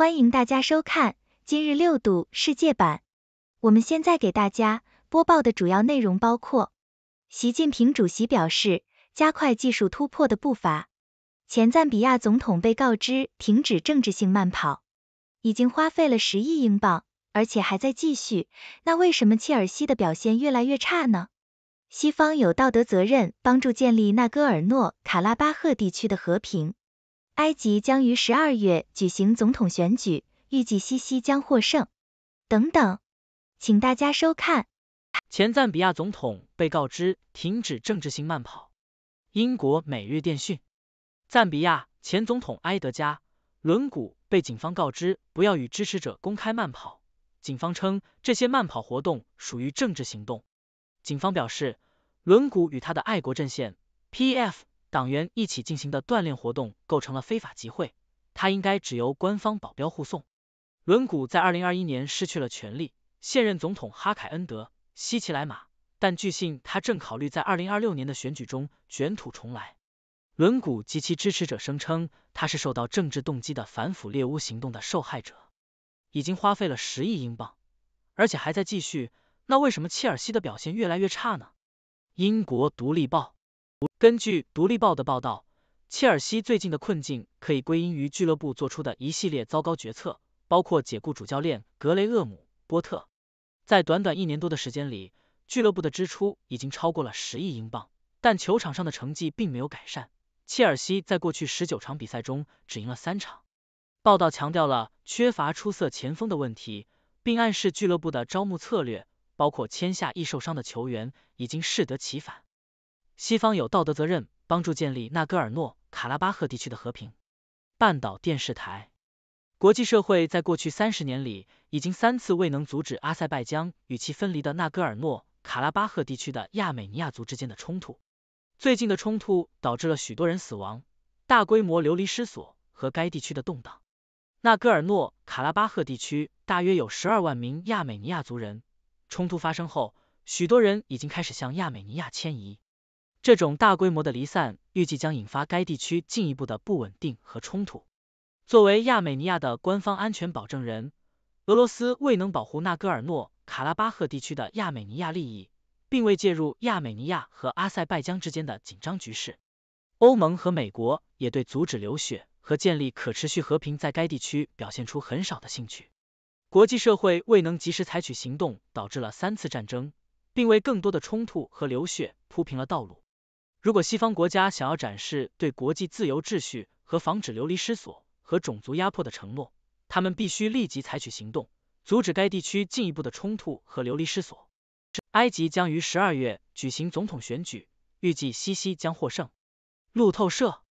欢迎大家收看今日六度世界版。我们现在给大家播报的主要内容包括：习近平主席表示加快技术突破的步伐；前赞比亚总统被告知停止政治性慢跑；已经花费了十亿英镑，而且还在继续。那为什么切尔西的表现越来越差呢？西方有道德责任帮助建立纳戈尔诺卡拉巴赫地区的和平。埃及将于十二月举行总统选举，预计西西将获胜。等等，请大家收看。前赞比亚总统被告知停止政治性慢跑。英国每日电讯：赞比亚前总统埃德加·伦古被警方告知不要与支持者公开慢跑，警方称这些慢跑活动属于政治行动。警方表示，伦古与他的爱国阵线 （PF）。党员一起进行的锻炼活动构成了非法集会，他应该只由官方保镖护送。轮毂在二零二一年失去了权力，现任总统哈凯恩德·西奇莱马，但据信他正考虑在二零二六年的选举中卷土重来。轮毂及其支持者声称他是受到政治动机的反腐猎巫行动的受害者，已经花费了十亿英镑，而且还在继续。那为什么切尔西的表现越来越差呢？英国独立报。根据《独立报》的报道，切尔西最近的困境可以归因于俱乐部做出的一系列糟糕决策，包括解雇主教练格雷厄姆·波特。在短短一年多的时间里，俱乐部的支出已经超过了十亿英镑，但球场上的成绩并没有改善。切尔西在过去十九场比赛中只赢了三场。报道强调了缺乏出色前锋的问题，并暗示俱乐部的招募策略，包括签下易受伤的球员，已经适得其反。西方有道德责任帮助建立纳戈尔诺卡拉巴赫地区的和平。半岛电视台，国际社会在过去三十年里已经三次未能阻止阿塞拜疆与其分离的纳戈尔诺卡拉巴赫地区的亚美尼亚族之间的冲突。最近的冲突导致了许多人死亡、大规模流离失所和该地区的动荡。纳戈尔诺卡拉巴赫地区大约有十二万名亚美尼亚族人，冲突发生后，许多人已经开始向亚美尼亚迁移。这种大规模的离散预计将引发该地区进一步的不稳定和冲突。作为亚美尼亚的官方安全保证人，俄罗斯未能保护纳戈尔诺卡拉巴赫地区的亚美尼亚利益，并未介入亚美尼亚和阿塞拜疆之间的紧张局势。欧盟和美国也对阻止流血和建立可持续和平在该地区表现出很少的兴趣。国际社会未能及时采取行动，导致了三次战争，并为更多的冲突和流血铺平了道路。如果西方国家想要展示对国际自由秩序和防止流离失所和种族压迫的承诺，他们必须立即采取行动，阻止该地区进一步的冲突和流离失所。埃及将于十二月举行总统选举，预计西西将获胜。路透社，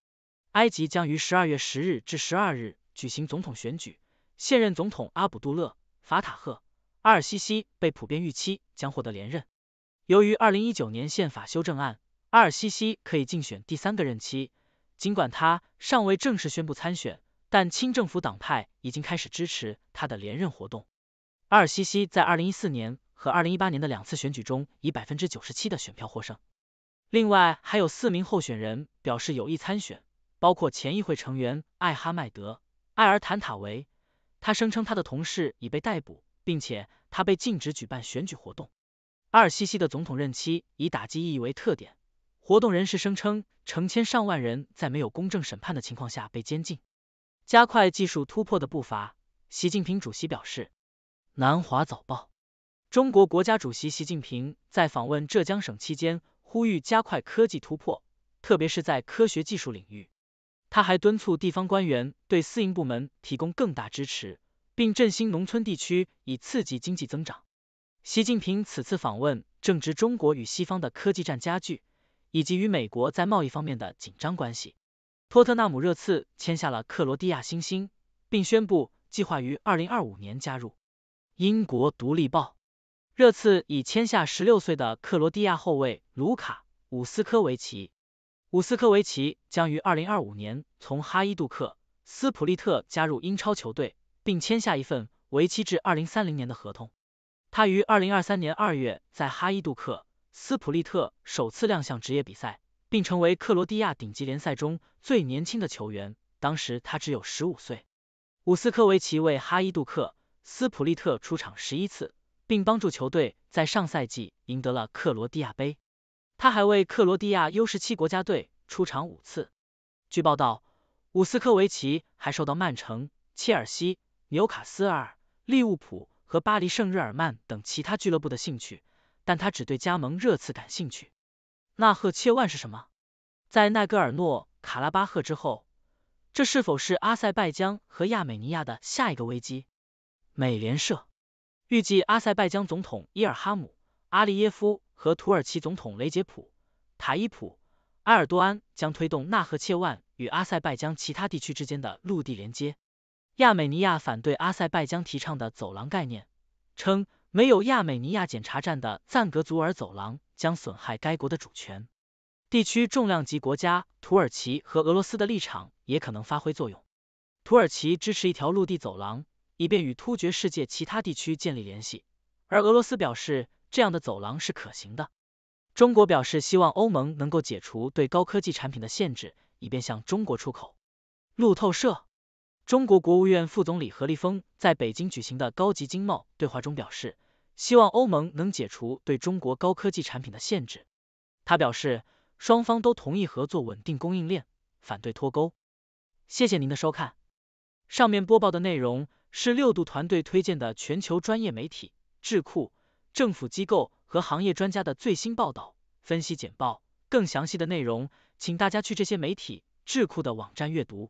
埃及将于十二月十日至十二日举行总统选举，现任总统阿卜杜勒·法塔赫·阿尔西西被普遍预期将获得连任。由于二零一九年宪法修正案。阿尔西西可以竞选第三个任期，尽管他尚未正式宣布参选，但清政府党派已经开始支持他的连任活动。阿尔西西在二零一四年和二零一八年的两次选举中以百分之九十七的选票获胜。另外还有四名候选人表示有意参选，包括前议会成员艾哈迈德·艾尔坦塔维。他声称他的同事已被逮捕，并且他被禁止举办选举活动。阿尔西西的总统任期以打击意义为特点。活动人士声称，成千上万人在没有公正审判的情况下被监禁。加快技术突破的步伐，习近平主席表示。南华早报，中国国家主席习近平在访问浙江省期间呼吁加快科技突破，特别是在科学技术领域。他还敦促地方官员对私营部门提供更大支持，并振兴农村地区以刺激经济增长。习近平此次访问正值中国与西方的科技战加剧。以及与美国在贸易方面的紧张关系，托特纳姆热刺签下了克罗地亚新星，并宣布计划于二零二五年加入。英国独立报，热刺已签下十六岁的克罗地亚后卫卢卡·伍斯科维奇，伍斯科维奇将于二零二五年从哈伊杜克斯普利特加入英超球队，并签下一份为期至二零三零年的合同。他于二零二三年二月在哈伊杜克。斯普利特首次亮相职业比赛，并成为克罗地亚顶级联赛中最年轻的球员，当时他只有十五岁。伍斯科维奇为哈伊杜克斯普利特出场十一次，并帮助球队在上赛季赢得了克罗地亚杯。他还为克罗地亚 U 十七国家队出场五次。据报道，伍斯科维奇还受到曼城、切尔西、纽卡斯尔、利物浦和巴黎圣日耳曼等其他俱乐部的兴趣。但他只对加盟热刺感兴趣。纳赫切万是什么？在奈戈尔诺卡拉巴赫之后，这是否是阿塞拜疆和亚美尼亚的下一个危机？美联社预计，阿塞拜疆总统伊尔哈姆·阿利耶夫和土耳其总统雷杰普·塔伊普·埃尔多安将推动纳赫切万与阿塞拜疆其他地区之间的陆地连接。亚美尼亚反对阿塞拜疆提倡的走廊概念，称。没有亚美尼亚检查站的赞格祖尔走廊将损害该国的主权。地区重量级国家土耳其和俄罗斯的立场也可能发挥作用。土耳其支持一条陆地走廊，以便与突厥世界其他地区建立联系，而俄罗斯表示这样的走廊是可行的。中国表示希望欧盟能够解除对高科技产品的限制，以便向中国出口。路透社。中国国务院副总理何立峰在北京举行的高级经贸对话中表示，希望欧盟能解除对中国高科技产品的限制。他表示，双方都同意合作稳定供应链，反对脱钩。谢谢您的收看。上面播报的内容是六度团队推荐的全球专业媒体、智库、政府机构和行业专家的最新报道、分析简报。更详细的内容，请大家去这些媒体、智库的网站阅读。